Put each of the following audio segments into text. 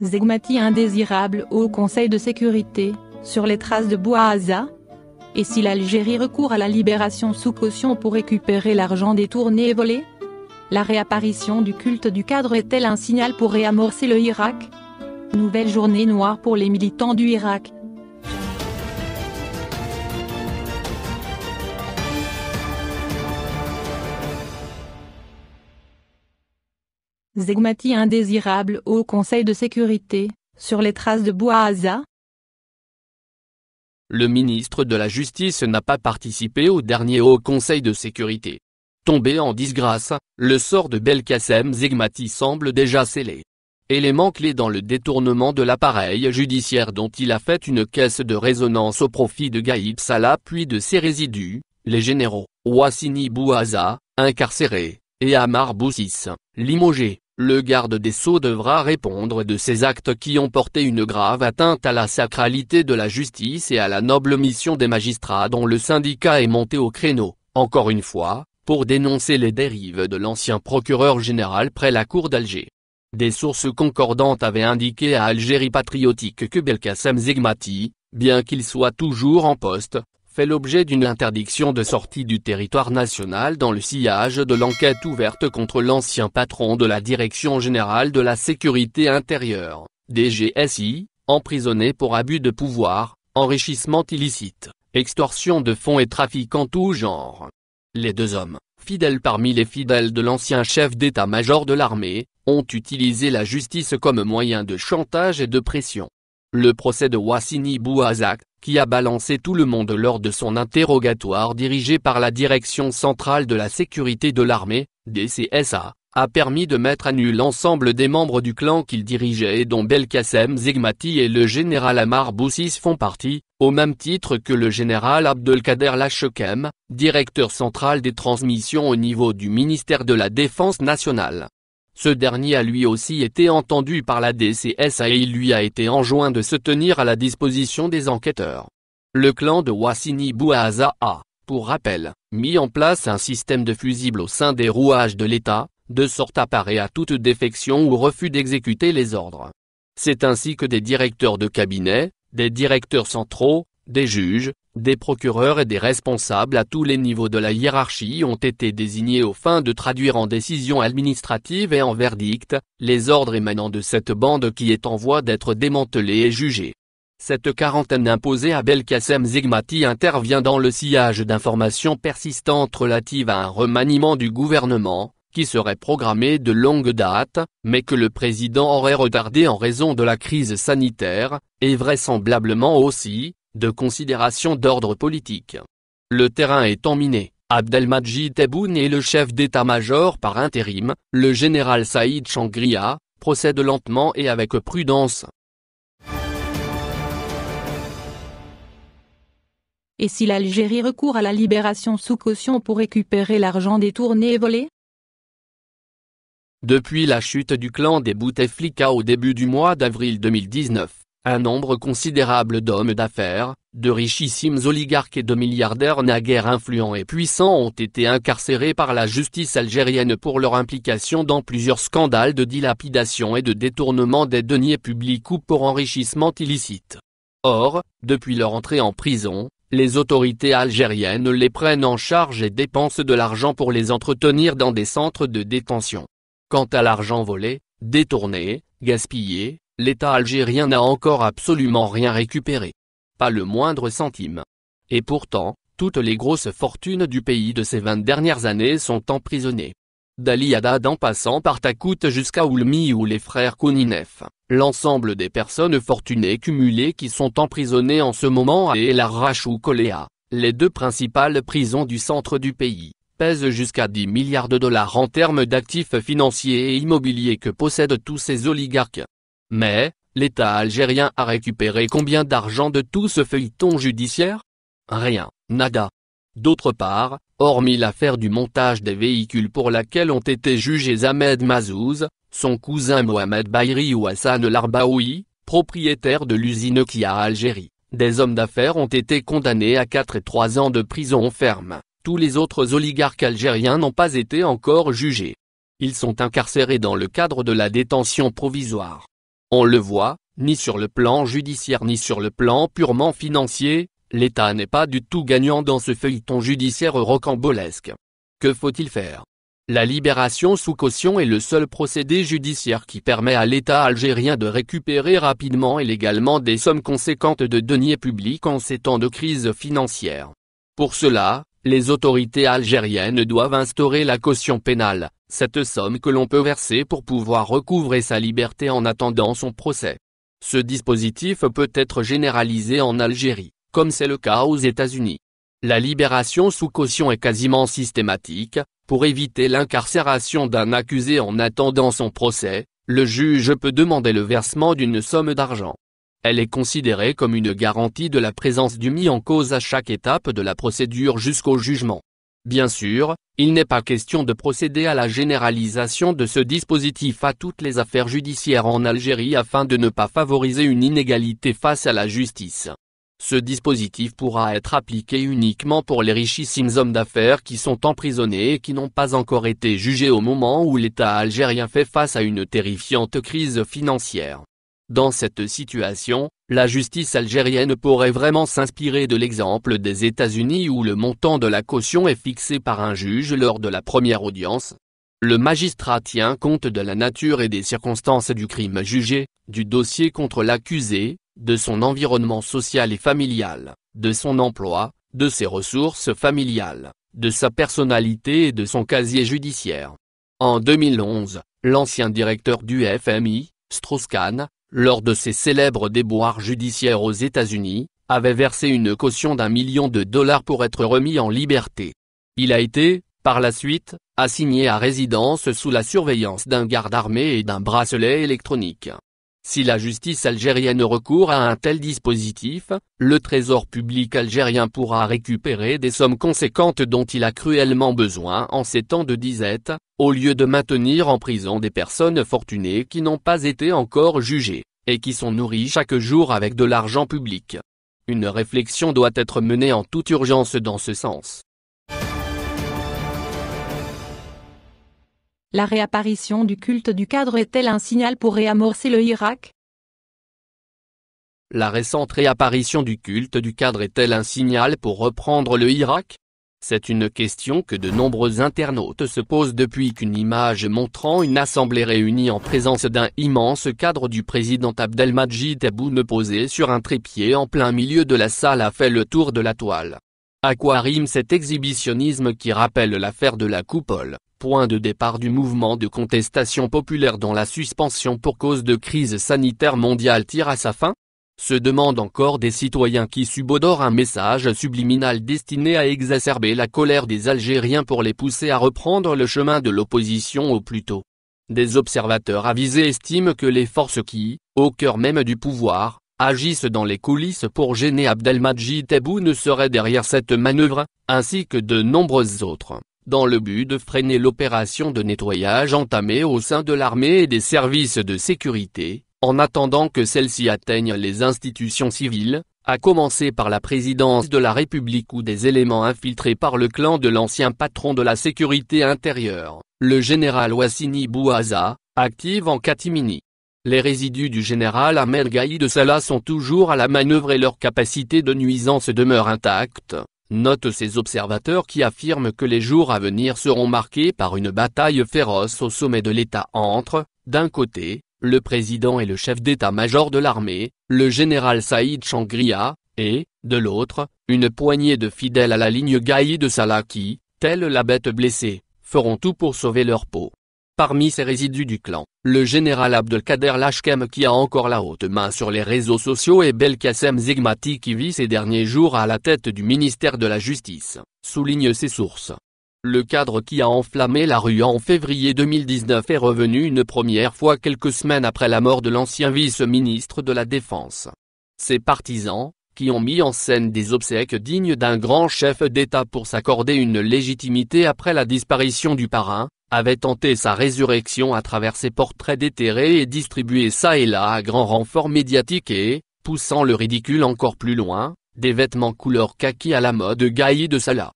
Zegmati indésirable au Conseil de sécurité, sur les traces de Bouazza. Et si l'Algérie recourt à la libération sous caution pour récupérer l'argent détourné et volé La réapparition du culte du cadre est-elle un signal pour réamorcer le Irak Nouvelle journée noire pour les militants du Irak. Zegmati indésirable au Conseil de sécurité, sur les traces de Bouaza Le ministre de la Justice n'a pas participé au dernier Haut Conseil de sécurité. Tombé en disgrâce, le sort de Belkacem Zegmati semble déjà scellé. Élément clé dans le détournement de l'appareil judiciaire dont il a fait une caisse de résonance au profit de Gaïb Salah puis de ses résidus, les généraux, Ouassini Bouaza, incarcéré, et Amar Boussis, limogé le garde des Sceaux devra répondre de ces actes qui ont porté une grave atteinte à la sacralité de la justice et à la noble mission des magistrats dont le syndicat est monté au créneau, encore une fois, pour dénoncer les dérives de l'ancien procureur général près la cour d'Alger. Des sources concordantes avaient indiqué à Algérie patriotique que Belkacem Zegmati, bien qu'il soit toujours en poste, fait l'objet d'une interdiction de sortie du territoire national dans le sillage de l'enquête ouverte contre l'ancien patron de la Direction Générale de la Sécurité Intérieure, DGSI, emprisonné pour abus de pouvoir, enrichissement illicite, extorsion de fonds et trafic en tout genre. Les deux hommes, fidèles parmi les fidèles de l'ancien chef d'état-major de l'armée, ont utilisé la justice comme moyen de chantage et de pression. Le procès de Wassini Bouazak, qui a balancé tout le monde lors de son interrogatoire dirigé par la Direction Centrale de la Sécurité de l'Armée, DCSA, a permis de mettre à nu l'ensemble des membres du clan qu'il dirigeait et dont Belkacem Zegmati et le général Amar Boussis font partie, au même titre que le général Abdelkader Lachekem, directeur central des transmissions au niveau du ministère de la Défense nationale. Ce dernier a lui aussi été entendu par la DCSA et il lui a été enjoint de se tenir à la disposition des enquêteurs. Le clan de Wassini Bouaza a, pour rappel, mis en place un système de fusibles au sein des rouages de l'État, de sorte à parer à toute défection ou refus d'exécuter les ordres. C'est ainsi que des directeurs de cabinet, des directeurs centraux, des juges, des procureurs et des responsables à tous les niveaux de la hiérarchie ont été désignés aux fins de traduire en décision administrative et en verdict, les ordres émanant de cette bande qui est en voie d'être démantelée et jugée. Cette quarantaine imposée à Belkacem Zigmati intervient dans le sillage d'informations persistantes relatives à un remaniement du gouvernement, qui serait programmé de longue date, mais que le président aurait retardé en raison de la crise sanitaire, et vraisemblablement aussi, de considération d'ordre politique. Le terrain étant miné, Abdelmadjid Tebboune et le chef d'état-major par intérim, le général Saïd Changria, procède lentement et avec prudence. Et si l'Algérie recourt à la libération sous caution pour récupérer l'argent détourné et volé Depuis la chute du clan des Bouteflika au début du mois d'avril 2019, un nombre considérable d'hommes d'affaires, de richissimes oligarques et de milliardaires naguère influents et puissants ont été incarcérés par la justice algérienne pour leur implication dans plusieurs scandales de dilapidation et de détournement des deniers publics ou pour enrichissement illicite. Or, depuis leur entrée en prison, les autorités algériennes les prennent en charge et dépensent de l'argent pour les entretenir dans des centres de détention. Quant à l'argent volé, détourné, gaspillé, l'État algérien n'a encore absolument rien récupéré. Pas le moindre centime. Et pourtant, toutes les grosses fortunes du pays de ces 20 dernières années sont emprisonnées. D'Ali Haddad en passant par Takout jusqu'à Oulmi ou les frères Kouninef, l'ensemble des personnes fortunées cumulées qui sont emprisonnées en ce moment à El Arrach ou Coléa, les deux principales prisons du centre du pays, pèsent jusqu'à 10 milliards de dollars en termes d'actifs financiers et immobiliers que possèdent tous ces oligarques. Mais, l'État algérien a récupéré combien d'argent de tout ce feuilleton judiciaire Rien, nada. D'autre part, hormis l'affaire du montage des véhicules pour laquelle ont été jugés Ahmed Mazouz, son cousin Mohamed Bayri ou Hassan Larbaoui, propriétaire de l'usine qui a Algérie, des hommes d'affaires ont été condamnés à 4 et 3 ans de prison ferme. Tous les autres oligarques algériens n'ont pas été encore jugés. Ils sont incarcérés dans le cadre de la détention provisoire. On le voit, ni sur le plan judiciaire ni sur le plan purement financier, l'État n'est pas du tout gagnant dans ce feuilleton judiciaire rocambolesque. Que faut-il faire La libération sous caution est le seul procédé judiciaire qui permet à l'État algérien de récupérer rapidement et légalement des sommes conséquentes de deniers publics en ces temps de crise financière. Pour cela, les autorités algériennes doivent instaurer la caution pénale, cette somme que l'on peut verser pour pouvoir recouvrer sa liberté en attendant son procès. Ce dispositif peut être généralisé en Algérie, comme c'est le cas aux États-Unis. La libération sous caution est quasiment systématique, pour éviter l'incarcération d'un accusé en attendant son procès, le juge peut demander le versement d'une somme d'argent. Elle est considérée comme une garantie de la présence du mis en cause à chaque étape de la procédure jusqu'au jugement. Bien sûr, il n'est pas question de procéder à la généralisation de ce dispositif à toutes les affaires judiciaires en Algérie afin de ne pas favoriser une inégalité face à la justice. Ce dispositif pourra être appliqué uniquement pour les richissimes hommes d'affaires qui sont emprisonnés et qui n'ont pas encore été jugés au moment où l'État algérien fait face à une terrifiante crise financière. Dans cette situation, la justice algérienne pourrait vraiment s'inspirer de l'exemple des États-Unis où le montant de la caution est fixé par un juge lors de la première audience. Le magistrat tient compte de la nature et des circonstances du crime jugé, du dossier contre l'accusé, de son environnement social et familial, de son emploi, de ses ressources familiales, de sa personnalité et de son casier judiciaire. En 2011, l'ancien directeur du FMI, Strauss-Kahn, lors de ses célèbres déboires judiciaires aux États-Unis, avait versé une caution d'un million de dollars pour être remis en liberté. Il a été, par la suite, assigné à résidence sous la surveillance d'un garde armé et d'un bracelet électronique. Si la justice algérienne recourt à un tel dispositif, le trésor public algérien pourra récupérer des sommes conséquentes dont il a cruellement besoin en ces temps de disette, au lieu de maintenir en prison des personnes fortunées qui n'ont pas été encore jugées, et qui sont nourries chaque jour avec de l'argent public. Une réflexion doit être menée en toute urgence dans ce sens. La réapparition du culte du cadre est-elle un signal pour réamorcer le Irak La récente réapparition du culte du cadre est-elle un signal pour reprendre le Irak C'est une question que de nombreux internautes se posent depuis qu'une image montrant une assemblée réunie en présence d'un immense cadre du président Abdelmajid Aboune posé sur un trépied en plein milieu de la salle a fait le tour de la toile. À quoi rime cet exhibitionnisme qui rappelle l'affaire de la coupole point de départ du mouvement de contestation populaire dont la suspension pour cause de crise sanitaire mondiale tire à sa fin se demandent encore des citoyens qui subodorent un message subliminal destiné à exacerber la colère des Algériens pour les pousser à reprendre le chemin de l'opposition au plus tôt. Des observateurs avisés estiment que les forces qui, au cœur même du pouvoir, agissent dans les coulisses pour gêner Abdelmadjid ne seraient derrière cette manœuvre, ainsi que de nombreuses autres dans le but de freiner l'opération de nettoyage entamée au sein de l'armée et des services de sécurité, en attendant que celle-ci atteigne les institutions civiles, à commencer par la présidence de la République ou des éléments infiltrés par le clan de l'ancien patron de la sécurité intérieure, le général Wassini Bouaza, active en Katimini. Les résidus du général Ahmed Gaïd de Salah sont toujours à la manœuvre et leur capacité de nuisance demeure intacte, Note ces observateurs qui affirment que les jours à venir seront marqués par une bataille féroce au sommet de l'État entre, d'un côté, le président et le chef d'état-major de l'armée, le général Saïd Changria, et, de l'autre, une poignée de fidèles à la ligne Gaï de Salah qui, telle la bête blessée, feront tout pour sauver leur peau. Parmi ces résidus du clan, le général Abdelkader Lashkem qui a encore la haute main sur les réseaux sociaux et Belkacem Zigmati qui vit ces derniers jours à la tête du ministère de la Justice, souligne ses sources. Le cadre qui a enflammé la rue en février 2019 est revenu une première fois quelques semaines après la mort de l'ancien vice-ministre de la Défense. Ses partisans, qui ont mis en scène des obsèques dignes d'un grand chef d'État pour s'accorder une légitimité après la disparition du parrain, avait tenté sa résurrection à travers ses portraits déterrés et distribué ça et là à grand renfort médiatique et, poussant le ridicule encore plus loin, des vêtements couleur kaki à la mode Gaï de Salah.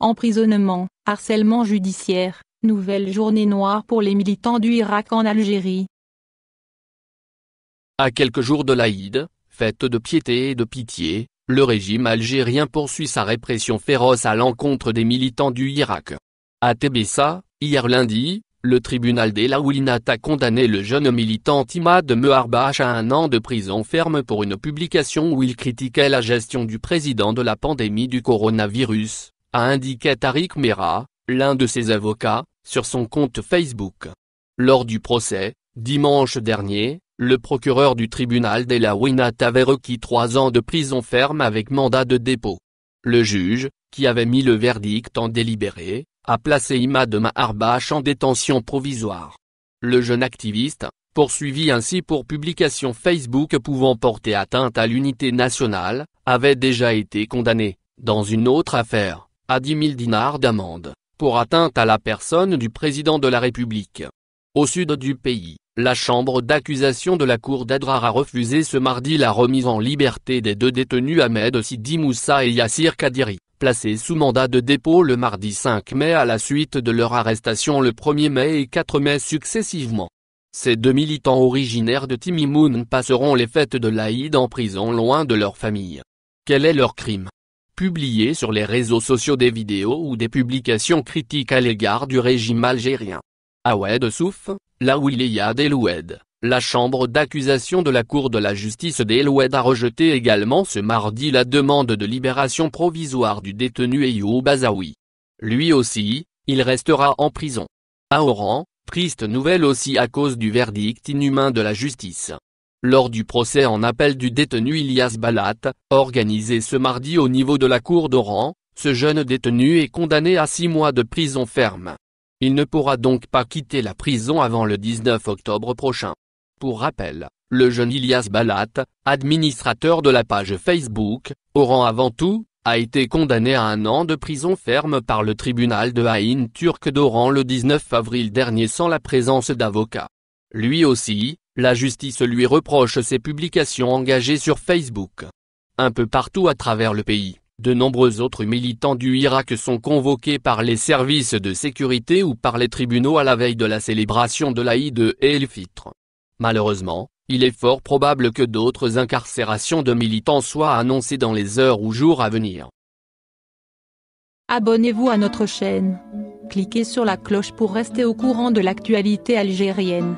Emprisonnement, harcèlement judiciaire, nouvelle journée noire pour les militants du Irak en Algérie. À quelques jours de l'Aïd, fête de piété et de pitié, le régime algérien poursuit sa répression féroce à l'encontre des militants du Irak. À Tébessa, hier lundi, le tribunal laoulinat a condamné le jeune militant Imad Meharbach à un an de prison ferme pour une publication où il critiquait la gestion du président de la pandémie du coronavirus, a indiqué Tariq Mera, l'un de ses avocats, sur son compte Facebook. Lors du procès, dimanche dernier, le procureur du tribunal Winat avait requis trois ans de prison ferme avec mandat de dépôt. Le juge, qui avait mis le verdict en délibéré, a placé Imad Maharbash en détention provisoire. Le jeune activiste, poursuivi ainsi pour publication Facebook pouvant porter atteinte à l'unité nationale, avait déjà été condamné, dans une autre affaire, à 10 000 dinars d'amende, pour atteinte à la personne du président de la République. Au sud du pays, la chambre d'accusation de la cour d'Adrar a refusé ce mardi la remise en liberté des deux détenus Ahmed Sidi Moussa et Yassir Kadiri, placés sous mandat de dépôt le mardi 5 mai à la suite de leur arrestation le 1er mai et 4 mai successivement. Ces deux militants originaires de Timimoun passeront les fêtes de l'Aïd en prison loin de leur famille. Quel est leur crime Publier sur les réseaux sociaux des vidéos ou des publications critiques à l'égard du régime algérien. Aoued Souf, la wilaya il La chambre d'accusation de la Cour de la justice d'Eloued a rejeté également ce mardi la demande de libération provisoire du détenu Ayoub Bazaoui. Lui aussi, il restera en prison. À Oran, triste nouvelle aussi à cause du verdict inhumain de la justice. Lors du procès en appel du détenu Ilias Balat, organisé ce mardi au niveau de la Cour d'Oran, ce jeune détenu est condamné à six mois de prison ferme. Il ne pourra donc pas quitter la prison avant le 19 octobre prochain. Pour rappel, le jeune Ilias Balat, administrateur de la page Facebook, Oran avant tout, a été condamné à un an de prison ferme par le tribunal de Haïn turc d'Oran le 19 avril dernier sans la présence d'avocats. Lui aussi, la justice lui reproche ses publications engagées sur Facebook. Un peu partout à travers le pays. De nombreux autres militants du Irak sont convoqués par les services de sécurité ou par les tribunaux à la veille de la célébration de l'Aïd el-Fitr. Malheureusement, il est fort probable que d'autres incarcérations de militants soient annoncées dans les heures ou jours à venir. Abonnez-vous à notre chaîne. Cliquez sur la cloche pour rester au courant de l'actualité algérienne.